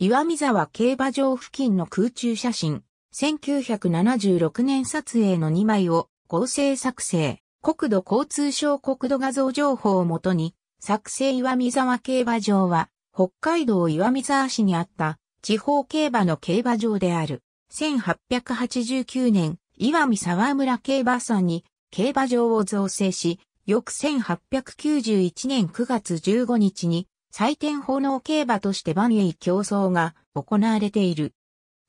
岩見沢競馬場付近の空中写真、1976年撮影の2枚を合成作成、国土交通省国土画像情報をもとに、作成岩見沢競馬場は、北海道岩見沢市にあった地方競馬の競馬場である。1889年、岩見沢村競馬さんに競馬場を造成し、翌1891年9月15日に採点奉納競馬として万栄競争が行われている。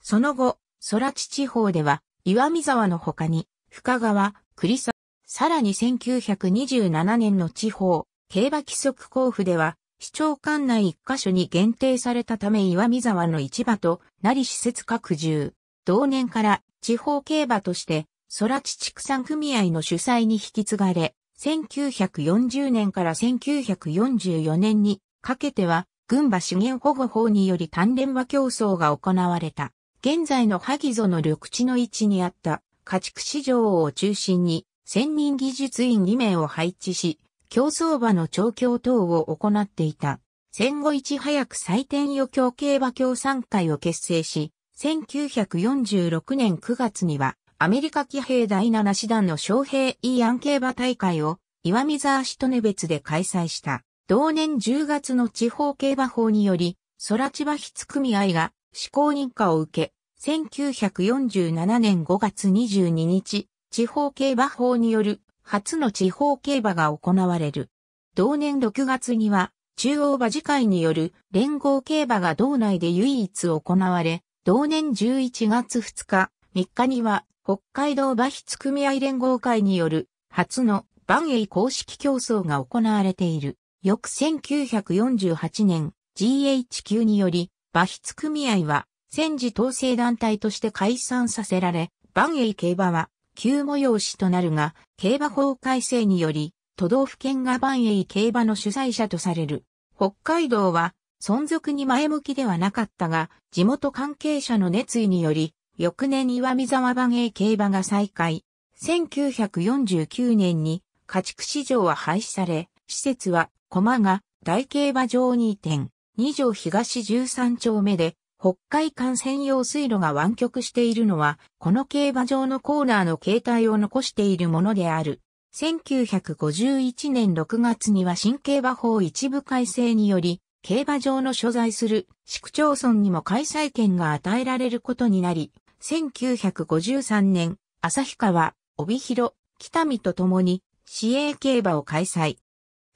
その後、空地地方では、岩見沢の他に、深川、栗沢、さらに1927年の地方、競馬規則交付では、市長管内一箇所に限定されたため岩見沢の市場となり施設拡充。同年から地方競馬として、空地畜産組合の主催に引き継がれ、1940年から1944年にかけては、群馬資源保護法により単連馬競争が行われた。現在の萩ゾの緑地の位置にあった家畜市場を中心に、専任技術員2名を配置し、競争馬の調教等を行っていた。戦後いち早く採点予協。競馬協賛会を結成し、1946年9月には、アメリカ騎兵第7師団の将兵イアン競馬大会を、岩見沢市と根別で開催した。同年10月の地方競馬法により、空千葉筆組合が施行認可を受け、1947年5月22日、地方競馬法による初の地方競馬が行われる。同年6月には、中央馬事会による連合競馬が道内で唯一行われ、同年11月2日、3日には、北海道馬筆組合連合会による初の万栄公式競争が行われている。翌1948年 GHQ により、馬筆組合は戦時統制団体として解散させられ、万栄競馬は旧催しとなるが、競馬法改正により、都道府県が万栄競馬の主催者とされる。北海道は存続に前向きではなかったが、地元関係者の熱意により、翌年岩見沢万栄競馬が再開。1949年に家畜市場は廃止され、施設は駒が大競馬場2.2条東13丁目で、北海幹線用水路が湾曲しているのは、この競馬場のコーナーの形態を残しているものである。1951年6月には新競馬法一部改正により、競馬場の所在する市区町村にも開催権が与えられることになり、1953年、旭川、帯広、北見とともに市営競馬を開催。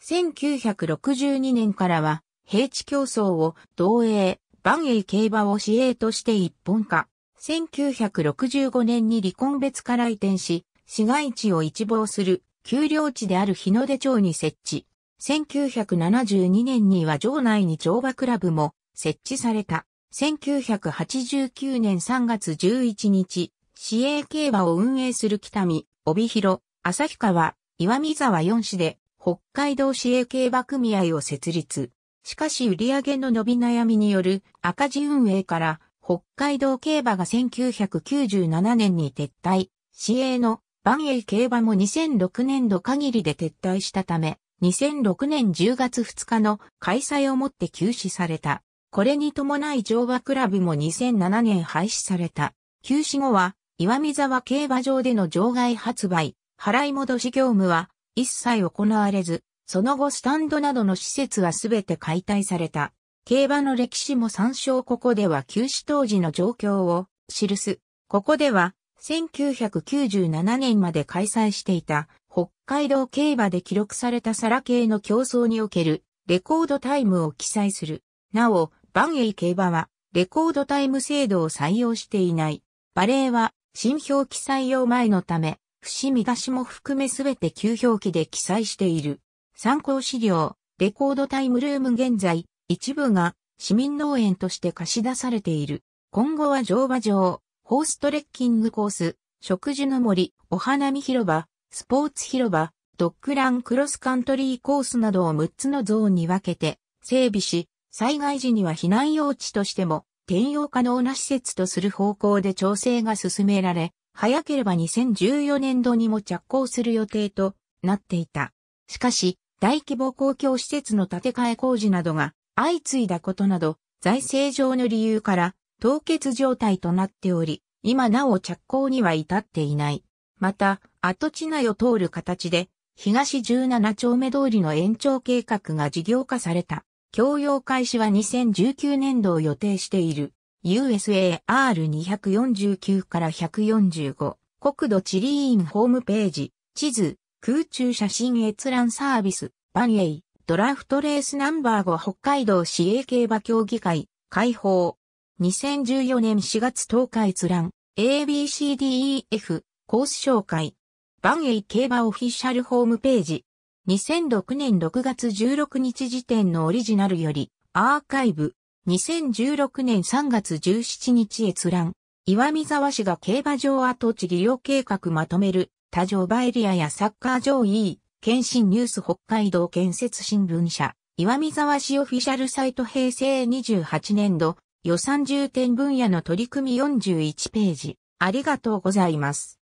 1962年からは、平地競争を同営、万栄競馬を市営として一本化。1965年に離婚別から移転し、市街地を一望する丘陵地である日の出町に設置。1972年には城内に乗馬クラブも設置された。1989年3月11日、市営競馬を運営する北見、帯広、旭川、岩見沢4市で北海道市営競馬組合を設立。しかし売上の伸び悩みによる赤字運営から北海道競馬が1997年に撤退、市営の万栄競馬も2006年度限りで撤退したため、2006年10月2日の開催をもって休止された。これに伴い乗馬クラブも2007年廃止された。休止後は、岩見沢競馬場での場外発売、払い戻し業務は一切行われず、その後スタンドなどの施設はすべて解体された。競馬の歴史も参照ここでは休止当時の状況を記す。ここでは1997年まで開催していた北海道競馬で記録された皿系の競争におけるレコードタイムを記載する。なお、バンエイ競馬はレコードタイム制度を採用していない。バレーは新表記採用前のため伏見出しも含めすべて旧表記で記載している。参考資料、レコードタイムルーム現在、一部が市民農園として貸し出されている。今後は乗馬場、ホーストレッキングコース、食事の森、お花見広場、スポーツ広場、ドッグランクロスカントリーコースなどを6つのゾーンに分けて整備し、災害時には避難用地としても転用可能な施設とする方向で調整が進められ、早ければ2014年度にも着工する予定となっていた。しかし、大規模公共施設の建て替え工事などが相次いだことなど、財政上の理由から凍結状態となっており、今なお着工には至っていない。また、跡地内を通る形で、東17丁目通りの延長計画が事業化された。供用開始は2019年度を予定している。USAR249 から145、国土地理院ホームページ、地図、空中写真閲覧サービス、バンエイ、ドラフトレースナンバー5北海道市営競馬協議会、開放。2014年4月10日閲覧、ABCDEF、コース紹介。バンエイ競馬オフィシャルホームページ。2006年6月16日時点のオリジナルより、アーカイブ、2016年3月17日閲覧。岩見沢市が競馬場跡地利用計画まとめる、他乗馬エリアやサッカー場 E、検診ニュース北海道建設新聞社、岩見沢市オフィシャルサイト平成28年度、予算重点分野の取り組み41ページ。ありがとうございます。